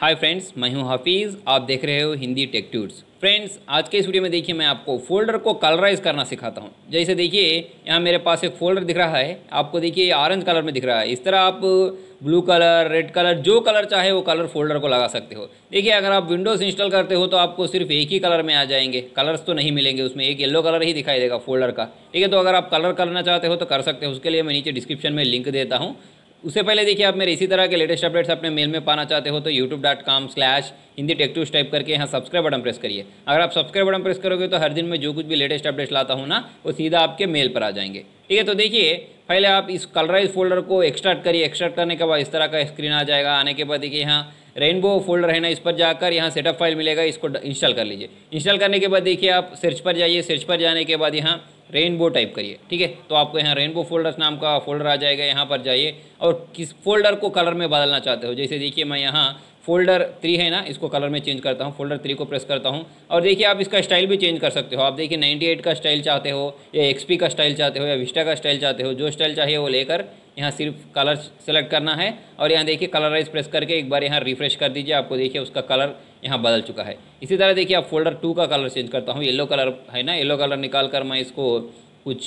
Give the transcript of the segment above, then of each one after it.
hi friends मैं हूं हाफिज़ आप देख रहे हो हिंदी टेक ट्यूट्स फ्रेंड्स आज के इस वीडियो में देखिए मैं आपको फोल्डर को कलराइज़ करना सिखाता हूं जैसे देखिए यहाँ मेरे पास एक फोल्डर दिख रहा है आपको देखिए ऑरेंज कलर में दिख रहा है इस तरह आप ब्लू कलर रेड कलर जो कलर चाहे वो कलर फोल्डर को लगा सकते हो देखिए अगर आप विंडोज़ इंस्टॉल करते हो तो आपको सिर्फ एक ही कलर में आ जाएंगे कलर्स तो नहीं मिलेंगे उसमें एक येलो कलर ही दिखाई देगा फोल्डर का ठीक है तो अगर आप कलर करना चाहते हो तो कर सकते हो उसके लिए मैं नीचे डिस्क्रिप्शन में लिंक देता हूँ उससे पहले देखिए आप मेरे इसी तरह के लेटेस्ट अपडेट्स अपने मेल में पाना चाहते हो तो YouTube dot com slash Hindi टेक्टूस टाइप करके यहाँ सब्सक्राइब बटन प्रेस करिए अगर आप सब्सक्राइब बटन प्रेस करोगे तो हर दिन में जो कुछ भी लेटेस्ट अपडेट्स लाता हूँ ना वो सीधा आपके मेल पर आ जाएंगे ठीक है तो देखिए पहले आप इस कलराइज फोल्डर को एक्सट्रैक्ट करिए एक्सट्रैक्ट करने के बाद इस तरह का स्क्रीन आ जाएगा आने के बाद देखिए यहाँ रेनबो फोल्डर है ना इस पर जाकर यहाँ सेटअप फाइल मिलेगा इसको इंस्टॉल कर लीजिए इंस्टॉल करने के बाद देखिए आप सर्च पर जाइए सर्च पर जाने के बाद यहाँ रेनबो टाइप करिए ठीक है तो आपको यहाँ रेनबो फोल्डर्स नाम का फोल्डर आ जाएगा यहाँ पर जाइए और किस फोल्डर को कलर में बदलना चाहते हो जैसे देखिए मैं यहाँ फोल्डर थ्री है ना इसको कलर में चेंज करता हूँ फोल्डर थ्री को प्रेस करता हूँ और देखिए आप इसका स्टाइल भी चेंज कर सकते हो आप देखिए 98 का स्टाइल चाहते हो या एक्सपी का स्टाइल चाहते हो या विस्टा का स्टाइल चाहते हो जो स्टाइल चाहिए वो लेकर यहाँ सिर्फ कलर सेलेक्ट करना है और यहाँ देखिए कलराइज प्रेस करके एक बार यहाँ रिफ्रेश कर दीजिए आपको देखिए उसका कलर यहाँ बदल चुका है इसी तरह देखिए आप फोल्डर टू का कलर चेंज करता हूँ येलो कलर है ना येलो कलर निकाल कर मैं इसको कुछ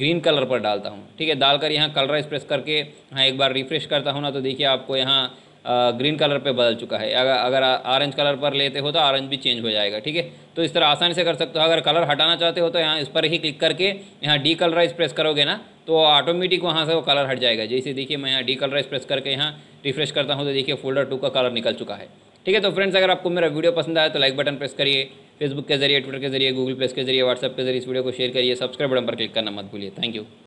ग्रीन कलर पर डालता हूँ ठीक है डालकर यहाँ कलराइज प्रेस करके यहाँ एक बार रिफ्रेश करता हूँ ना तो देखिए आपको यहाँ ग्रीन कलर पे बदल चुका है अगर अगर ऑरेंज कलर पर लेते हो तो ऑरेंज भी चेंज हो जाएगा ठीक है तो इस तरह आसानी से कर सकते हो अगर कलर हटाना चाहते हो तो यहाँ इस पर ही क्लिक करके यहाँ डी कलराइज प्रेस करोगे ना तो ऑटोमेटिक वहाँ से वो कलर हट जाएगा जैसे देखिए मैं यहाँ डी कलराइज प्रेस करके यहाँ रिफ्रेश करता हूँ तो देखिए फोल्डर टू का कलर निकल चुका है ठीक है तो फ्रेंड्स अगर आपको मेरा वीडियो पसंद आया तो लाइक बटन प्रेस करिए फेसबुक के जरिए ट्विटर के जरिए गूगल प्लस के जरिए व्हाट्सअप के जरिए इस वीडियो को शेयर करिए सब्सक्राइब बटन पर क्लिक करना मत भूलिए थैंक यू